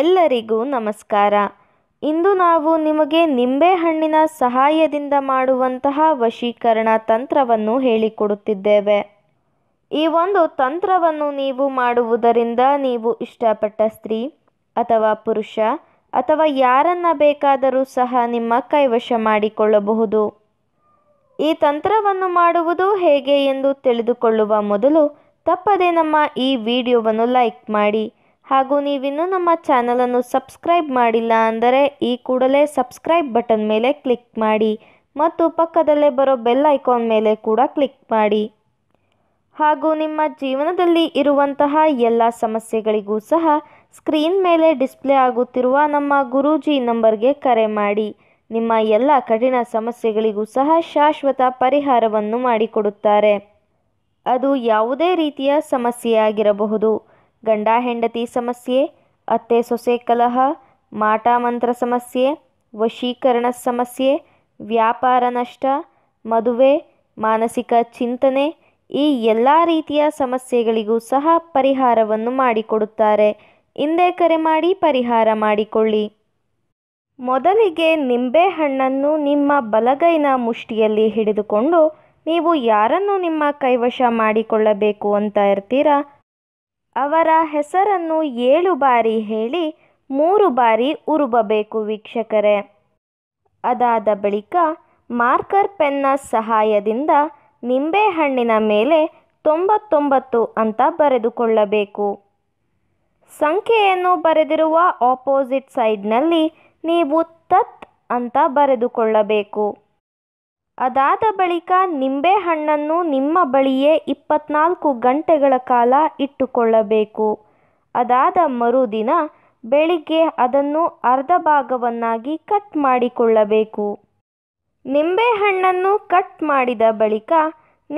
ಎಲ್ಲರಿಗೂ ನಮಸ್ಕಾರ ಇಂದು ನಾವು ನಿಮಗೆ ನಿಂಬೆಹಣ್ಣಿನ ಸಹಾಯದಿಂದ ಮಾಡುವಂತಹ ವಶೀಕರಣ ತಂತ್ರವನ್ನು ಹೇಳಿಕೊಡುತ್ತಿದ್ದೇವೆ ಈ ಒಂದು ತಂತ್ರವನ್ನು ನೀವು ಮಾಡುವುದರಿಂದ ನೀವು ಇಷ್ಟಪಟ್ಟ ಸ್ತ್ರೀ ಅಥವಾ ಪುರುಷ ಅಥವಾ ಯಾರನ್ನ ಬೇಕಾದರೂ ಸಹ ನಿಮ್ಮ ಕೈವಶ ಮಾಡಿಕೊಳ್ಳಬಹುದು ಈ ತಂತ್ರವನ್ನು ಮಾಡುವುದು ಹೇಗೆ ಎಂದು ತಿಳಿದುಕೊಳ್ಳುವ ಮೊದಲು ತಪ್ಪದೆ ನಮ್ಮ ಈ ವಿಡಿಯೋವನ್ನು ಲೈಕ್ ಮಾಡಿ ಹಾಗೂ ನೀವಿನ್ನೂ ನಮ್ಮ ಚಾನಲನ್ನು ಸಬ್ಸ್ಕ್ರೈಬ್ ಮಾಡಿಲ್ಲ ಅಂದರೆ ಈ ಕೂಡಲೇ ಸಬ್ಸ್ಕ್ರೈಬ್ ಬಟನ್ ಮೇಲೆ ಕ್ಲಿಕ್ ಮಾಡಿ ಮತ್ತು ಪಕ್ಕದಲ್ಲೇ ಬರೋ ಬೆಲ್ ಐಕಾನ್ ಮೇಲೆ ಕೂಡ ಕ್ಲಿಕ್ ಮಾಡಿ ಹಾಗೂ ನಿಮ್ಮ ಜೀವನದಲ್ಲಿ ಇರುವಂತಹ ಎಲ್ಲ ಸಮಸ್ಯೆಗಳಿಗೂ ಸಹ ಸ್ಕ್ರೀನ್ ಮೇಲೆ ಡಿಸ್ಪ್ಲೇ ಆಗುತ್ತಿರುವ ನಮ್ಮ ಗುರೂಜಿ ನಂಬರ್ಗೆ ಕರೆ ಮಾಡಿ ನಿಮ್ಮ ಎಲ್ಲ ಕಠಿಣ ಸಮಸ್ಯೆಗಳಿಗೂ ಸಹ ಶಾಶ್ವತ ಪರಿಹಾರವನ್ನು ಮಾಡಿಕೊಡುತ್ತಾರೆ ಅದು ಯಾವುದೇ ರೀತಿಯ ಸಮಸ್ಯೆಯಾಗಿರಬಹುದು ಗಂಡ ಹೆಂಡತಿ ಸಮಸ್ಯೆ ಅತ್ತೆ ಸೊಸೆ ಕಲಹ ಮಾಟ ಮಂತ್ರ ಸಮಸ್ಯೆ ವಶೀಕರಣ ಸಮಸ್ಯೆ ವ್ಯಾಪಾರ ನಷ್ಟ ಮದುವೆ ಮಾನಸಿಕ ಚಿಂತನೆ ಈ ಎಲ್ಲ ರೀತಿಯ ಸಮಸ್ಯೆಗಳಿಗೂ ಸಹ ಪರಿಹಾರವನ್ನು ಮಾಡಿಕೊಡುತ್ತಾರೆ ಹಿಂದೆ ಕರೆ ಮಾಡಿ ಪರಿಹಾರ ಮಾಡಿಕೊಳ್ಳಿ ಮೊದಲಿಗೆ ನಿಂಬೆ ಹಣ್ಣನ್ನು ನಿಮ್ಮ ಬಲಗೈನ ಮುಷ್ಟಿಯಲ್ಲಿ ಹಿಡಿದುಕೊಂಡು ನೀವು ಯಾರನ್ನು ನಿಮ್ಮ ಕೈವಶ ಮಾಡಿಕೊಳ್ಳಬೇಕು ಅಂತ ಇರ್ತೀರಾ ಅವರ ಹೆಸರನ್ನು ಏಳು ಬಾರಿ ಹೇಳಿ ಮೂರು ಬಾರಿ ಉರುಬಬೇಕು ವೀಕ್ಷಕರೇ ಅದಾದ ಬಳಿಕ ಮಾರ್ಕರ್ ಪೆನ್ನ ಸಹಾಯದಿಂದ ನಿಂಬೆಹಣ್ಣಿನ ಮೇಲೆ ತೊಂಬತ್ತೊಂಬತ್ತು ಅಂತ ಬರೆದುಕೊಳ್ಳಬೇಕು ಸಂಖ್ಯೆಯನ್ನು ಬರೆದಿರುವ ಆಪೋಸಿಟ್ ಸೈಡ್ನಲ್ಲಿ ನೀವು ತತ್ ಅಂತ ಬರೆದುಕೊಳ್ಳಬೇಕು ಅದಾದ ಬಳಿಕ ನಿಂಬೆ ಹಣ್ಣನ್ನು ನಿಮ್ಮ ಬಳಿಯೇ ಇಪ್ಪತ್ನಾಲ್ಕು ಗಂಟೆಗಳ ಕಾಲ ಇಟ್ಟುಕೊಳ್ಳಬೇಕು ಅದಾದ ಮರುದಿನ ಬೆಳಿಗ್ಗೆ ಅದನ್ನು ಅರ್ಧ ಭಾಗವನ್ನಾಗಿ ಕಟ್ ಮಾಡಿಕೊಳ್ಳಬೇಕು ನಿಂಬೆಹಣ್ಣನ್ನು ಕಟ್ ಮಾಡಿದ ಬಳಿಕ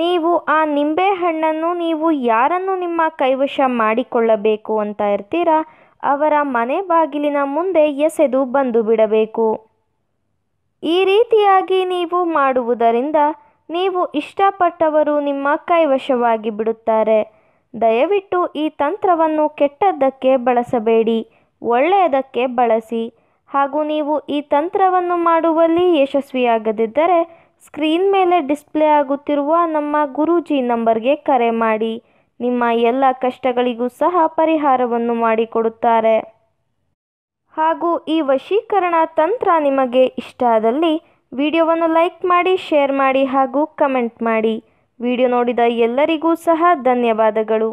ನೀವು ಆ ನಿಂಬೆಹಣ್ಣನ್ನು ನೀವು ಯಾರನ್ನು ನಿಮ್ಮ ಕೈವಶ ಮಾಡಿಕೊಳ್ಳಬೇಕು ಅಂತ ಇರ್ತೀರ ಅವರ ಮನೆ ಬಾಗಿಲಿನ ಮುಂದೆ ಎಸೆದು ಬಂದು ಬಿಡಬೇಕು ಈ ರೀತಿಯಾಗಿ ನೀವು ಮಾಡುವುದರಿಂದ ನೀವು ಇಷ್ಟಪಟ್ಟವರು ನಿಮ್ಮ ಕೈವಶವಾಗಿ ಬಿಡುತ್ತಾರೆ ದಯವಿಟ್ಟು ಈ ತಂತ್ರವನ್ನು ಕೆಟ್ಟದ್ದಕ್ಕೆ ಬಳಸಬೇಡಿ ಒಳ್ಳೆಯದಕ್ಕೆ ಬಳಸಿ ಹಾಗೂ ನೀವು ಈ ತಂತ್ರವನ್ನು ಮಾಡುವಲ್ಲಿ ಯಶಸ್ವಿಯಾಗದಿದ್ದರೆ ಸ್ಕ್ರೀನ್ ಮೇಲೆ ಡಿಸ್ಪ್ಲೇ ಆಗುತ್ತಿರುವ ನಮ್ಮ ಗುರೂಜಿ ನಂಬರ್ಗೆ ಕರೆ ಮಾಡಿ ನಿಮ್ಮ ಎಲ್ಲ ಕಷ್ಟಗಳಿಗೂ ಸಹ ಪರಿಹಾರವನ್ನು ಮಾಡಿಕೊಡುತ್ತಾರೆ ಹಾಗೂ ಈ ವಶೀಕರಣ ತಂತ್ರ ನಿಮಗೆ ಇಷ್ಟ ಆದಲ್ಲಿ ವಿಡಿಯೋವನ್ನು ಲೈಕ್ ಮಾಡಿ ಶೇರ್ ಮಾಡಿ ಹಾಗೂ ಕಮೆಂಟ್ ಮಾಡಿ ವಿಡಿಯೋ ನೋಡಿದ ಎಲ್ಲರಿಗೂ ಸಹ ಧನ್ಯವಾದಗಳು